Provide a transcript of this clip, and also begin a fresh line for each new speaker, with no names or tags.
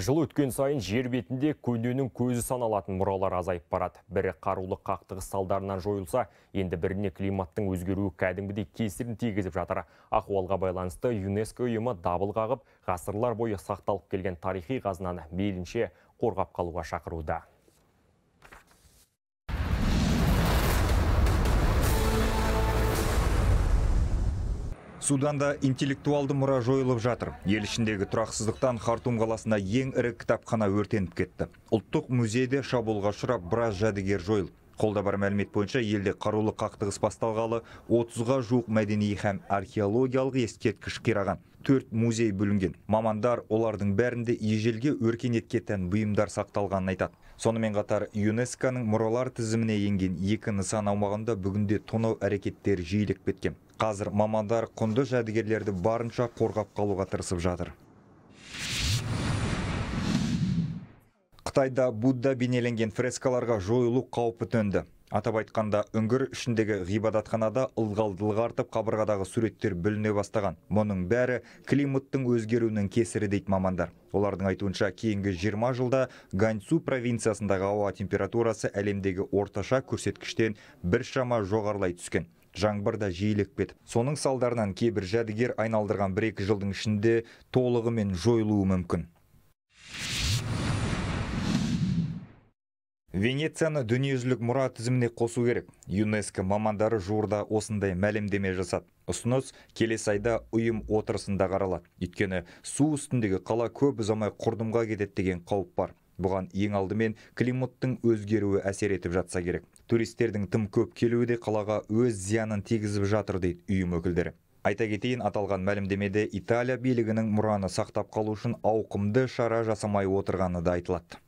Жыл өткен сайын жер бетінде көненің көзі саналатын мұралар азайып барады. Бірі қарулы қақтығыс салдарынан жойылса, енді біріне климаттың өзгеруі кәдімгідей кесірін тигізіп жатыр. Ахуалға байланысты ЮНЕСКО ұйымы дабыл қағып, ғасырлар бойы сақталып келген тарихи қазынаны мейлінше қорғап қалуға шақыруда.
суданда интеллектуалды мұра жойылып жатыр ел ішіндегі тұрақсыздықтан хартум қаласына ең ірі кітапхана өртеніп кетті ұлттық музейде шабуылға ұшырап біраз жәдігер жойыл. қолда бар мәлімет бойынша елде қарулы қақтығыс басталғалы 30-ға жуық мәдени һәм археологиялық ескерткіш қираған төрт музей бөлінген мамандар олардың бәрінде ежелге өркениетке тән бұйымдар сақталғанын айтады сонымен қатар юнеско ның мұралар тізіміне енген екі нысан аумағында бүгінде тонау әрекеттері жиілеп кеткен қазір мамандар құнды жәдігерлерді барынша қорғап қалуға тырысып жатыр қытайда будда бейнеленген фрескаларға жойылу қаупі төнді атап айтқанда үңгір ішіндегі ғибадатханада ылғалдылық артып қабырғадағы суреттер бүліне бастаған мұның бәрі климаттың өзгеруінің кесірі дейді мамандар олардың айтуынша кейінгі 20 жылда ганьсу провинциясындағы ауа температурасы әлемдегі орташа көрсеткіштен біршама жоғарылай түскен жаңбыр да жиілеп кетіп соның салдарынан кейбір жәдігер айналдырған бір екі жылдың ішінде толығымен жойылуы мүмкін Венецияны дүниежүзілік мұра тізіміне қосу керек. ЮНЕСКО мамандары жуырда осындай мәлімдеме жасады. Ұсыныс келесі айда ұйым отырысында қаралады. Өйткені су үстіндегі қала көп ұзамай құрдымға кетеді деген қауіп бар бұған ең алдымен климаттың өзгеруі әсер етіп жатса керек туристердің тым көп келуі де қалаға өз зиянын тегізіп жатыр дейді үйім өкілдері айта кетейін аталған мәлімдемеде италия билігінің мұраны сақтап қалу үшін ауқымды шара жасамай отырғаны да айтылады